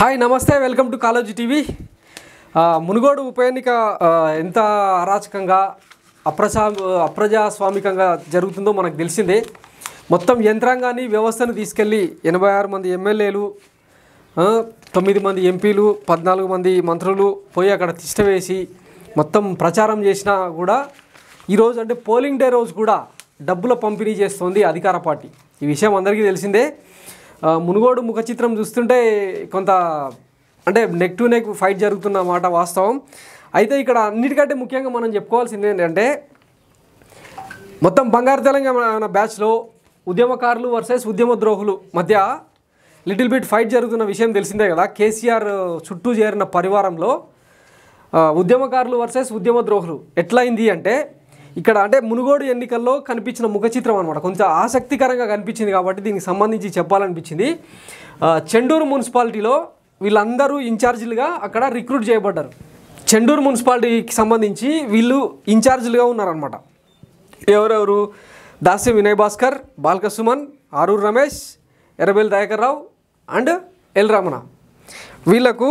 hi నమస్తే welcome to Kaloji TV Munugode ఉప ఎన్నిక ఎంత అరాచకంగా అప్రజా అప్రజాస్వామికంగా జరుగుతుందో మనకు తెలిసిందే మొత్తం యంత్రాంగాన్ని వ్యవస్థను తీసుకెళ్ళి ఎనభై ఆరు మంది ఎమ్మెల్యేలు తొమ్మిది మంది ఎంపీలు పద్నాలుగు మంది మంత్రులు పోయి అక్కడ తిష్టవేసి మొత్తం ప్రచారం చేసినా కూడా ఈరోజు అంటే పోలింగ్ డే రోజు కూడా డబ్బుల పంపిణీ చేస్తోంది అధికార పార్టీ ఈ విషయం అందరికీ తెలిసిందే మునుగోడు ముఖ చిత్రం చూస్తుంటే కొంత అంటే నెక్ టు నెక్ ఫైట్ జరుగుతున్న మాట వాస్తవం అయితే ఇక్కడ అన్నిటికంటే ముఖ్యంగా మనం చెప్పుకోవాల్సింది ఏంటంటే మొత్తం బంగారు తెలంగాణ బ్యాచ్లో ఉద్యమకారులు వర్సెస్ ఉద్యమ ద్రోహులు మధ్య లిటిల్ బిట్ ఫైట్ జరుగుతున్న విషయం తెలిసిందే కదా కేసీఆర్ చుట్టూ చేరిన పరివారంలో ఉద్యమకారులు వర్సెస్ ఉద్యమ ద్రోహులు ఎట్లయింది అంటే ఇక్కడ అంటే మునుగోడు ఎన్నికల్లో కనిపించిన ముఖ చిత్రం అనమాట కొంచెం ఆసక్తికరంగా కనిపించింది కాబట్టి దీనికి సంబంధించి చెప్పాలనిపించింది చెండూరు మున్సిపాలిటీలో వీళ్ళందరూ ఇన్ఛార్జీలుగా అక్కడ రిక్రూట్ చేయబడ్డారు చెండూరు మున్సిపాలిటీకి సంబంధించి వీళ్ళు ఇన్ఛార్జీలుగా ఉన్నారనమాట ఎవరెవరు దాస్య వినయ్ భాస్కర్ బాలకసుమన్ సుమన్ ఆరూర్ రమేష్ ఎర్రబెల్ దయాకర్ రావు అండ్ ఎల్ రమణ వీళ్లకు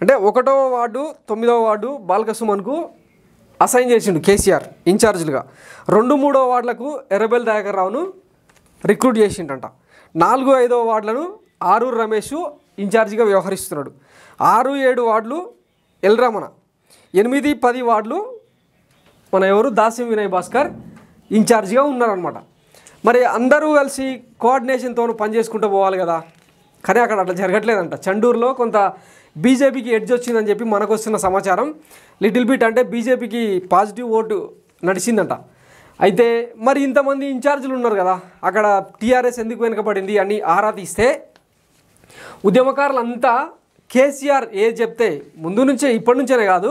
అంటే ఒకటవ వార్డు తొమ్మిదవ వార్డు బాల్క సుమన్కు అసైన్ చేసిండు కేసీఆర్ ఇన్ఛార్జ్లుగా రెండు మూడో వార్డులకు ఎర్రబెల్ దయాకర్ రావును రిక్రూట్ చేసిండంట నాలుగు ఐదో వార్డులను ఆరూరు రమేష్ ఇన్ఛార్జిగా వ్యవహరిస్తున్నాడు ఆరు ఏడు వార్డులు రమణ ఎనిమిది పది వార్డులు మన ఎవరు దాసిం వినయ్ భాస్కర్ ఇన్ఛార్జిగా ఉన్నారనమాట మరి అందరూ కలిసి కోఆర్డినేషన్తో పనిచేసుకుంటూ పోవాలి కదా కానీ అక్కడ అట్లా జరగట్లేదంట చండూరులో కొంత బీజేపీకి ఎడ్జ్ వచ్చిందని చెప్పి మనకు వస్తున్న సమాచారం లిటిల్ బిట్ అంటే బీజేపీకి పాజిటివ్ ఓటు నడిచిందంట అయితే మరి ఇంతమంది ఇన్ఛార్జీలు ఉన్నారు కదా అక్కడ టీఆర్ఎస్ ఎందుకు వెనుకబడింది అని ఆరా తీస్తే ఉద్యమకారులంతా కేసీఆర్ ఏ చెప్తే ముందు నుంచే ఇప్పటి నుంచేనే కాదు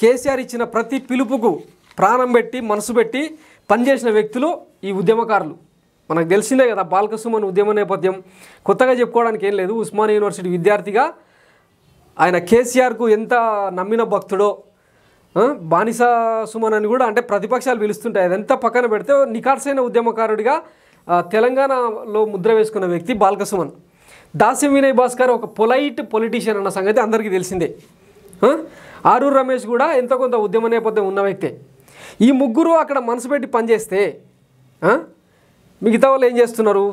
కేసీఆర్ ఇచ్చిన ప్రతి పిలుపుకు ప్రాణం పెట్టి మనసు పెట్టి పనిచేసిన వ్యక్తులు ఈ ఉద్యమకారులు మనకు తెలిసిందే కదా బాలకసుమన్ ఉద్యమ నేపథ్యం కొత్తగా చెప్పుకోవడానికి ఏం లేదు ఉస్మానియా యూనివర్సిటీ విద్యార్థిగా ఆయన కేసీఆర్కు ఎంత నమ్మిన భక్తుడో బానిస సుమన్ అని కూడా అంటే ప్రతిపక్షాలు పిలుస్తుంటాయి ఎంత పక్కన పెడితే నిఖార్సైన ఉద్యమకారుడిగా తెలంగాణలో ముద్ర వేసుకున్న వ్యక్తి బాల్కసుమన్ దాస్యం వినయ్ భాస్కర్ ఒక పొలైట్ పొలిటీషియన్ అన్న సంగతి అందరికీ తెలిసిందే ఆరూర్ రమేష్ కూడా ఎంతో కొంత ఉద్యమ నేపథ్యం ఉన్న వ్యక్తే ఈ ముగ్గురు అక్కడ మనసు పెట్టి పనిచేస్తే మిగతా వాళ్ళు ఏం చేస్తున్నారు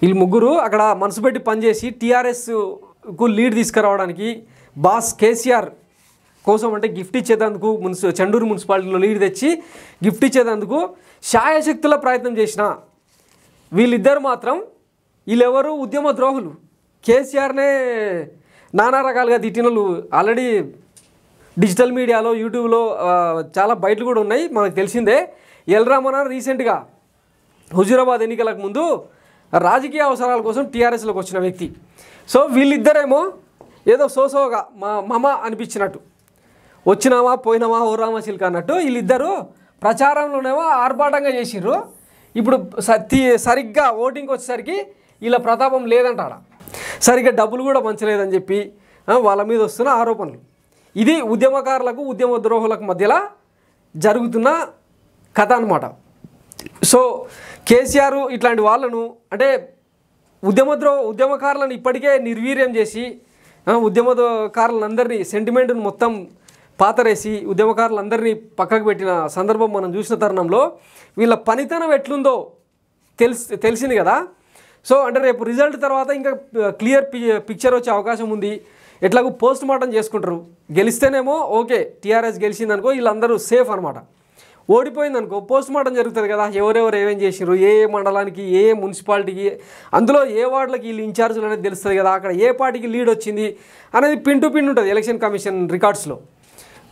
వీళ్ళు ముగ్గురు అక్కడ మనసు పెట్టి పనిచేసి టీఆర్ఎస్ కు లీడ్ తీసుకురావడానికి బాస్ కేసీఆర్ కోసం అంటే గిఫ్ట్ ఇచ్చేటందుకు మున్సి చండూరు మున్సిపాలిటీలో లీడ్ తెచ్చి గిఫ్ట్ ఇచ్చేటందుకు శాయశక్తుల ప్రయత్నం చేసిన వీళ్ళిద్దరు మాత్రం వీళ్ళెవరు ఉద్యమ ద్రోహులు కేసీఆర్నే నానా రకాలుగా తిట్టిన ఆల్రెడీ డిజిటల్ మీడియాలో యూట్యూబ్లో చాలా బయటలు కూడా ఉన్నాయి మనకు తెలిసిందే ఎల్ రామన్ రీసెంట్గా హుజూరాబాద్ ఎన్నికలకు ముందు రాజకీయ అవసరాల కోసం టీఆర్ఎస్లోకి వచ్చిన వ్యక్తి సో వీళ్ళిద్దరేమో ఏదో సోసోగా మా మమ అనిపించినట్టు వచ్చినామా పోయినామా ఓరామా రామచిల్క అన్నట్టు వీళ్ళిద్దరూ ప్రచారంలోనేమో ఆర్భాటంగా చేసిర్రు ఇప్పుడు సరిగ్గా ఓటింగ్కి వచ్చేసరికి వీళ్ళ ప్రతాపం లేదంటాడ సరిగ్గా డబ్బులు కూడా లేదని చెప్పి వాళ్ళ మీద వస్తున్న ఆరోపణలు ఇది ఉద్యమకారులకు ఉద్యమ ద్రోహులకు మధ్యలో జరుగుతున్న కథ అనమాట సో కేసీఆర్ ఇట్లాంటి వాళ్ళను అంటే ఉద్యమద్రో ఉద్యమకారులను ఇప్పటికే నిర్వీర్యం చేసి ఉద్యమకారులందరినీ సెంటిమెంట్ను మొత్తం పాతరేసి ఉద్యమకారులందరినీ పక్కకు పెట్టిన సందర్భం మనం చూసిన తరుణంలో వీళ్ళ పనితనం ఎట్లుందో తెలిసి తెలిసింది కదా సో అంటే రేపు రిజల్ట్ తర్వాత ఇంకా క్లియర్ పిక్చర్ వచ్చే అవకాశం ఉంది ఎట్లాగో పోస్ట్ మార్టం చేసుకుంటారు గెలిస్తేనేమో ఓకే టీఆర్ఎస్ గెలిచిందనుకో వీళ్ళందరూ సేఫ్ అనమాట ఓడిపోయింది అనుకో పోస్ట్ మార్టం జరుగుతుంది కదా ఎవరెవరు ఏమేం చేసినారు ఏ ఏ మండలానికి ఏ ఏ మున్సిపాలిటీకి అందులో ఏ వార్డులకి వీళ్ళు ఇన్ఛార్జీలు అనేది తెలుస్తుంది కదా అక్కడ ఏ పార్టీకి లీడ్ వచ్చింది అనేది పిన్ టు పిన్ ఉంటుంది ఎలక్షన్ కమిషన్ రికార్డ్స్లో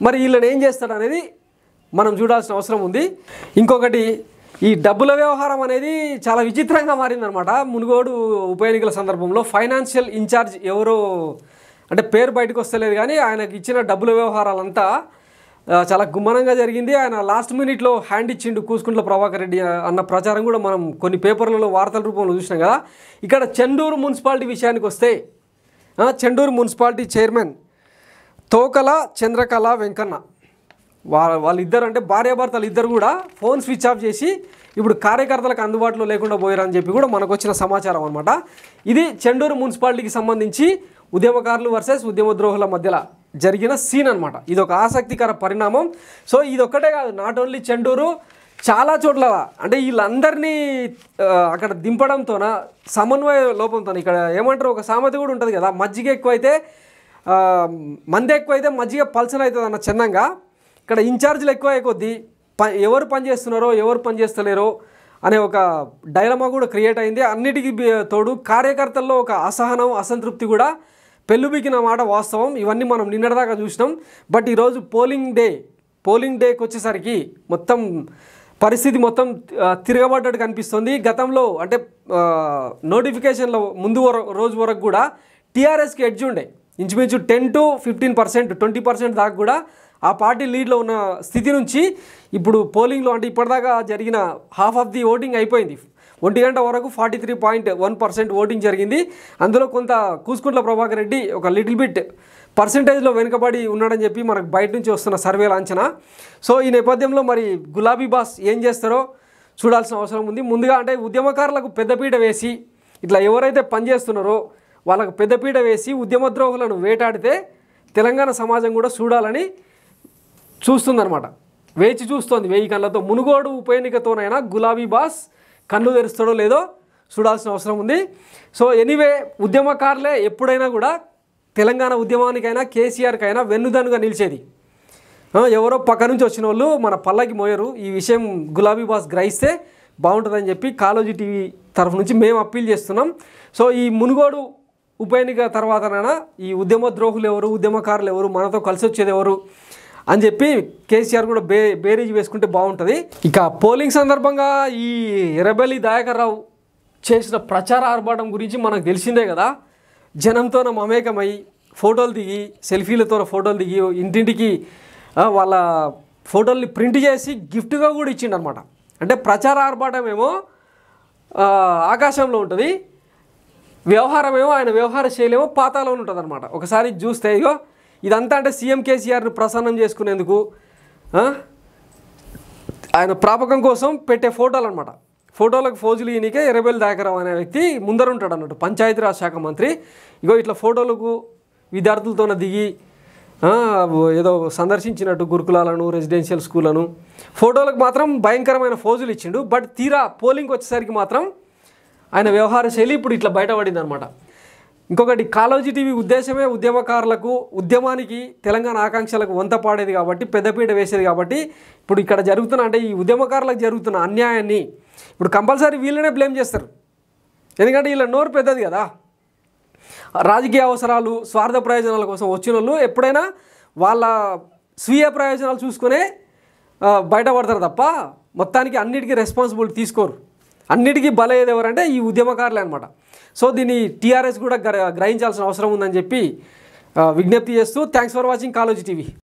మరి వీళ్ళని ఏం చేస్తాడు అనేది మనం చూడాల్సిన అవసరం ఉంది ఇంకొకటి ఈ డబ్బుల వ్యవహారం అనేది చాలా విచిత్రంగా మారిందనమాట మునుగోడు ఉప ఎన్నికల సందర్భంలో ఫైనాన్షియల్ ఇన్ఛార్జ్ ఎవరో అంటే పేరు బయటకు వస్తలేదు కానీ ఆయనకు ఇచ్చిన డబ్బుల వ్యవహారాలంతా చాలా గుమ్మనంగా జరిగింది ఆయన లాస్ట్ మినిట్లో హ్యాండ్ ఇచ్చిండు కూసుకుంట్ల ప్రభాకర్ రెడ్డి అన్న ప్రచారం కూడా మనం కొన్ని పేపర్లలో వార్తల రూపంలో చూసినాం కదా ఇక్కడ చెండూరు మున్సిపాలిటీ విషయానికి వస్తే చెండూరు మున్సిపాలిటీ చైర్మన్ తోకల చంద్రకళ వెంకన్న వా వాళ్ళిద్దరు అంటే భార్యాభర్తలు ఇద్దరు కూడా ఫోన్ స్విచ్ ఆఫ్ చేసి ఇప్పుడు కార్యకర్తలకు అందుబాటులో లేకుండా పోయారని చెప్పి కూడా మనకు వచ్చిన సమాచారం అనమాట ఇది చెండూరు మున్సిపాలిటీకి సంబంధించి ఉద్యమకారులు వర్సెస్ ఉద్యమద్రోహుల మధ్యలో జరిగిన సీన్ అనమాట ఇది ఒక ఆసక్తికర పరిణామం సో ఇది ఒక్కటే కాదు నాట్ ఓన్లీ చెండూరు చాలా చోట్ల అంటే వీళ్ళందరినీ అక్కడ దింపడంతోన సమన్వయ లోపంతో ఇక్కడ ఏమంటారు ఒక సామెత కూడా ఉంటుంది కదా మజ్జిగ ఎక్కువైతే మంది ఎక్కువైతే మజ్జిగ పల్సన్ అవుతుంది అన్న చిన్నంగా ఇక్కడ ఇన్ఛార్జీలు ఎక్కువ కొద్దీ ప ఎవరు పనిచేస్తున్నారో ఎవరు పనిచేస్తలేరో అనే ఒక డైలమా కూడా క్రియేట్ అయింది అన్నిటికీ తోడు కార్యకర్తల్లో ఒక అసహనం అసంతృప్తి కూడా పెళ్ళుబికిన మాట వాస్తవం ఇవన్నీ మనం నిన్నటిదాకా చూసినాం బట్ ఈరోజు పోలింగ్ డే పోలింగ్ డేకి వచ్చేసరికి మొత్తం పరిస్థితి మొత్తం తిరగబడ్డట్టు కనిపిస్తుంది గతంలో అంటే నోటిఫికేషన్ల ముందు రోజు వరకు కూడా టీఆర్ఎస్కి ఎడ్జ్ ఉండే ఇంచుమించు ten to fifteen percent twenty percent దాకా కూడా ఆ పార్టీ లీడ్లో ఉన్న స్థితి నుంచి ఇప్పుడు పోలింగ్లో అంటే ఇప్పటిదాకా జరిగిన హాఫ్ ఆఫ్ ది ఓటింగ్ అయిపోయింది ఒంటి గంట వరకు forty three point one percent voting జరిగింది అందులో కొంత కూసుకుంట్ల ప్రభాకర్ రెడ్డి ఒక లిటిల్ బిట్ పర్సంటేజ్లో వెనుకబడి ఉన్నాడని చెప్పి మనకు బయట నుంచి వస్తున్న సర్వేల అంచనా సో ఈ నేపథ్యంలో మరి గులాబీ బాస్ ఏం చేస్తారో చూడాల్సిన అవసరం ఉంది ముందుగా అంటే ఉద్యమకారులకు పెద్దపీట వేసి ఇట్లా ఎవరైతే పనిచేస్తున్నారో వాళ్ళకు పెద్దపీట వేసి ఉద్యమద్రోహులను వేటాడితే తెలంగాణ సమాజం కూడా చూడాలని చూస్తుందనమాట వేచి చూస్తోంది వెయ్యి కళ్ళతో మునుగోడు ఉప ఎన్నికతోనైనా గులాబీ బాస్ కళ్ళు తెరుస్తాడో లేదో చూడాల్సిన అవసరం ఉంది సో ఎనీవే ఉద్యమకారులే ఎప్పుడైనా కూడా తెలంగాణ ఉద్యమానికైనా కేసీఆర్కైనా వెన్నుదన్నుగా నిలిచేది ఎవరో పక్క నుంచి వచ్చిన వాళ్ళు మన పల్లకి మోయరు ఈ విషయం గులాబీ బాస్ గ్రహిస్తే బాగుంటుందని చెప్పి కాలోజీ టీవీ తరఫు నుంచి మేము అప్పీల్ చేస్తున్నాం సో ఈ మునుగోడు ఉప ఎన్నిక తర్వాతనైనా ఈ ఉద్యమ ద్రోహులు ఎవరు ఉద్యమకారులు ఎవరు మనతో కలిసి వచ్చేది ఎవరు అని చెప్పి కేసీఆర్ కూడా బే బేరీజ్ వేసుకుంటే బాగుంటుంది ఇక పోలింగ్ సందర్భంగా ఈ ఎర్రబెల్లి రావు చేసిన ప్రచార ఆర్భాటం గురించి మనకు తెలిసిందే కదా జనంతో మమేకమై ఫోటోలు దిగి సెల్ఫీలతో ఫోటోలు దిగి ఇంటింటికి వాళ్ళ ఫోటోల్ని ప్రింట్ చేసి గిఫ్ట్గా కూడా ఇచ్చిండనమాట అంటే ప్రచార ఆర్భాటం ఏమో ఆకాశంలో ఉంటుంది వ్యవహారం ఏమో ఆయన వ్యవహార శైలి ఏమో పాతాలో ఉంటుంది అనమాట ఒకసారి చూస్తే ఇగో ఇదంతా అంటే సీఎం కేసీఆర్ను ప్రసన్నం చేసుకునేందుకు ఆయన ప్రాపకం కోసం పెట్టే ఫోటోలు అనమాట ఫోటోలకు ఫోజులు ఈయనకే ఎరబేల్ దాకరావు అనే వ్యక్తి ముందరుంటాడు అన్నట్టు పంచాయతీరాజ్ శాఖ మంత్రి ఇగో ఇట్లా ఫోటోలకు విద్యార్థులతోన దిగి ఏదో సందర్శించినట్టు గురుకులాలను రెసిడెన్షియల్ స్కూళ్ళను ఫోటోలకు మాత్రం భయంకరమైన ఫోజులు ఇచ్చిండు బట్ తీరా పోలింగ్ వచ్చేసరికి మాత్రం ఆయన వ్యవహార శైలి ఇప్పుడు ఇట్లా బయటపడింది అనమాట ఇంకొకటి కాలోజీ టీవీ ఉద్దేశమే ఉద్యమకారులకు ఉద్యమానికి తెలంగాణ ఆకాంక్షలకు వంత పాడేది కాబట్టి పెద్దపీట వేసేది కాబట్టి ఇప్పుడు ఇక్కడ జరుగుతున్న అంటే ఈ ఉద్యమకారులకు జరుగుతున్న అన్యాయాన్ని ఇప్పుడు కంపల్సరీ వీళ్ళనే బ్లేమ్ చేస్తారు ఎందుకంటే వీళ్ళ నోరు పెద్దది కదా రాజకీయ అవసరాలు స్వార్థ ప్రయోజనాల కోసం వచ్చిన వాళ్ళు ఎప్పుడైనా వాళ్ళ స్వీయ ప్రయోజనాలు చూసుకునే బయటపడతారు తప్ప మొత్తానికి అన్నిటికీ రెస్పాన్సిబిలిటీ తీసుకోరు అన్నిటికీ బల ఏది ఎవరంటే ఈ ఉద్యమకారులే అనమాట సో దీన్ని టీఆర్ఎస్ కూడా గ్రహించాల్సిన అవసరం ఉందని చెప్పి విజ్ఞప్తి చేస్తూ thanks for watching Kaloji TV